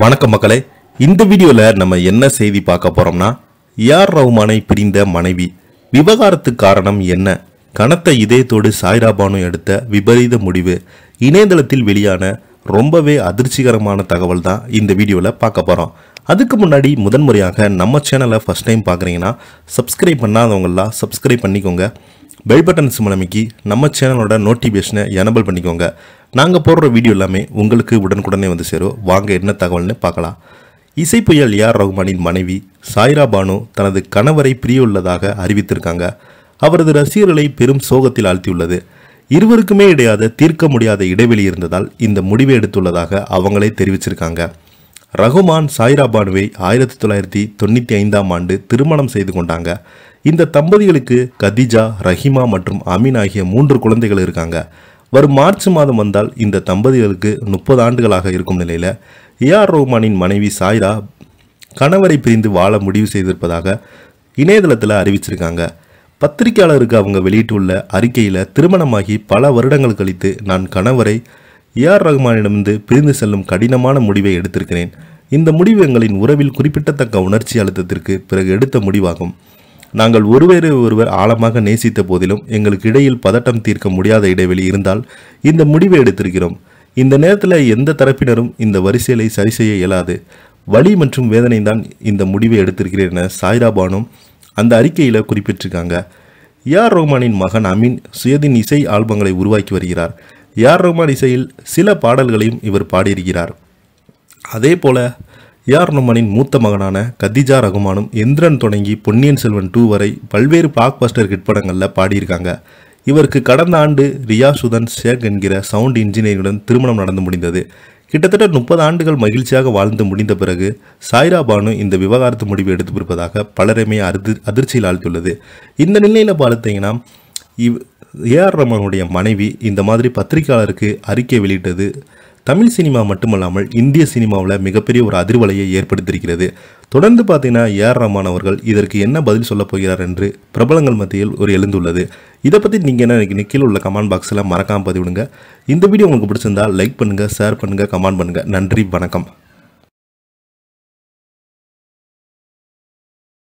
வணக்கம் மக்களே இந்த வீடியோவில் நம்ம என்ன செய்தி பார்க்க போகிறோம்னா யார் ரவுமானை பிரிந்த மனைவி விவகாரத்து காரணம் என்ன கனத்த இதயத்தோடு சாய்ராபானு எடுத்த விபரீத முடிவு இணையதளத்தில் வெளியான ரொம்பவே அதிர்ச்சிகரமான தகவல் தான் இந்த வீடியோவில் பார்க்க போகிறோம் அதுக்கு முன்னாடி முதன்முறையாக நம்ம சேனலை ஃபஸ்ட் டைம் பார்க்குறீங்கன்னா சப்ஸ்கிரைப் பண்ணாதவங்களாம் சப்ஸ்கிரைப் பண்ணிக்கோங்க பெல் பட்டன் சிம்மலமைக்கு நம்ம சேனலோட நோட்டிஃபிகேஷனை எனபிள் பண்ணிக்கோங்க நாங்கள் போடுற வீடியோ எல்லாமே உங்களுக்கு உடனுக்குடனே வந்து சேரும் வாங்க என்ன தகவல்னு பார்க்கலாம் இசை புயல் ஏஆர் ரகுமானின் மனைவி சாய்ரா பானு தனது கணவரை பிரியுள்ளதாக அறிவித்திருக்காங்க அவரது ரசிகர்களை பெரும் சோகத்தில் ஆழ்த்தியுள்ளது இருவருக்குமே இடையாத தீர்க்க முடியாத இடைவெளி இருந்ததால் இந்த முடிவை எடுத்துள்ளதாக அவங்களே தெரிவிச்சிருக்காங்க ரகுமான் சாய்ரா பானுவை ஆயிரத்தி தொள்ளாயிரத்தி தொண்ணூற்றி ஐந்தாம் ஆண்டு திருமணம் செய்து கொண்டாங்க இந்த தம்பதிகளுக்கு கதிஜா ரஹிமா மற்றும் அமீன் ஆகிய மூன்று குழந்தைகள் இருக்காங்க வரும் மார்ச் மாதம் வந்தால் இந்த தம்பதிகளுக்கு முப்பது ஆண்டுகளாக இருக்கும் நிலையில் ஏ ஆர் ரஹ்மானின் மனைவி சாய்ரா கணவரை பிரிந்து வாழ முடிவு செய்திருப்பதாக இணையதளத்தில் அறிவிச்சிருக்காங்க பத்திரிகையாளருக்கு அவங்க வெளியிட்டுள்ள அறிக்கையில் திருமணமாகி பல வருடங்கள் கழித்து நான் கணவரை ஏஆர் ரகுமானிடமிருந்து பிரிந்து செல்லும் கடினமான முடிவை எடுத்திருக்கிறேன் இந்த முடிவு எங்களின் உறவில் குறிப்பிடத்தக்க உணர்ச்சி அழுத்தத்திற்கு பிறகு எடுத்த முடிவாகும் நாங்கள் ஒருவரை ஒருவர் ஆழமாக நேசித்த போதிலும் எங்களுக்கு இடையில் பதட்டம் தீர்க்க முடியாத இடைவெளி இருந்தால் இந்த முடிவை எடுத்திருக்கிறோம் இந்த நேரத்தில் எந்த தரப்பினரும் இந்த வரிசையிலை சரி செய்ய இயலாது வலி மற்றும் வேதனை தான் இந்த முடிவை எடுத்திருக்கிறேன் என சாய்ராபானும் அந்த அறிக்கையில் குறிப்பிட்டிருக்காங்க ஏஆர் ரோமானின் மகன் அமீன் சுயதின் இசை ஆல்பங்களை உருவாக்கி வருகிறார் யார் ரஹ்மான் இசையில் சில பாடல்களையும் இவர் பாடியிருக்கிறார் அதே போல ஏஆர் ரஹ்மானின் மூத்த மகனான கதிஜா ரகுமானும் இந்திரன் தொடங்கி பொன்னியின் செல்வன் டூ வரை பல்வேறு பிளாக் பஸ்டர் ஹிட் படங்களில் பாடியிருக்காங்க இவருக்கு கடந்த ஆண்டு ரியா சுதன் ஷேக் என்கிற சவுண்ட் இன்ஜினியருடன் திருமணம் நடந்து முடிந்தது கிட்டத்தட்ட முப்பது ஆண்டுகள் மகிழ்ச்சியாக வாழ்ந்து முடிந்த பிறகு சாய்ரா பானு இந்த விவகாரத்து முடிவு பிறப்பதாக பலருமே அதிர் அதிர்ச்சியில் ஆழ்த்தியுள்ளது இந்த நிலையில் பார்த்தீங்கன்னா இவ் ஏஆர் ரமனுடைய மனைவி இந்த மாதிரி பத்திரிகையாளருக்கு அறிக்கை வெளியிட்டது தமிழ் சினிமா மட்டுமல்லாமல் இந்திய சினிமாவில் மிகப்பெரிய ஒரு அதிர்வலையை ஏற்படுத்தியிருக்கிறது தொடர்ந்து பார்த்தீங்கன்னா ஏஆர் ரமான் அவர்கள் இதற்கு என்ன பதில் சொல்லப் போகிறார் என்று பிரபலங்கள் மத்தியில் ஒரு எழுந்துள்ளது இதை பற்றி நீங்கள் என்ன நினைக்கிறீங்க கீழே உள்ள கமெண்ட் பாக்ஸில் மறக்காமல் பதிவிடுங்க இந்த வீடியோ உங்களுக்கு பிடிச்சிருந்தால் லைக் பண்ணுங்கள் ஷேர் பண்ணுங்கள் கமெண்ட் பண்ணுங்கள் நன்றி வணக்கம்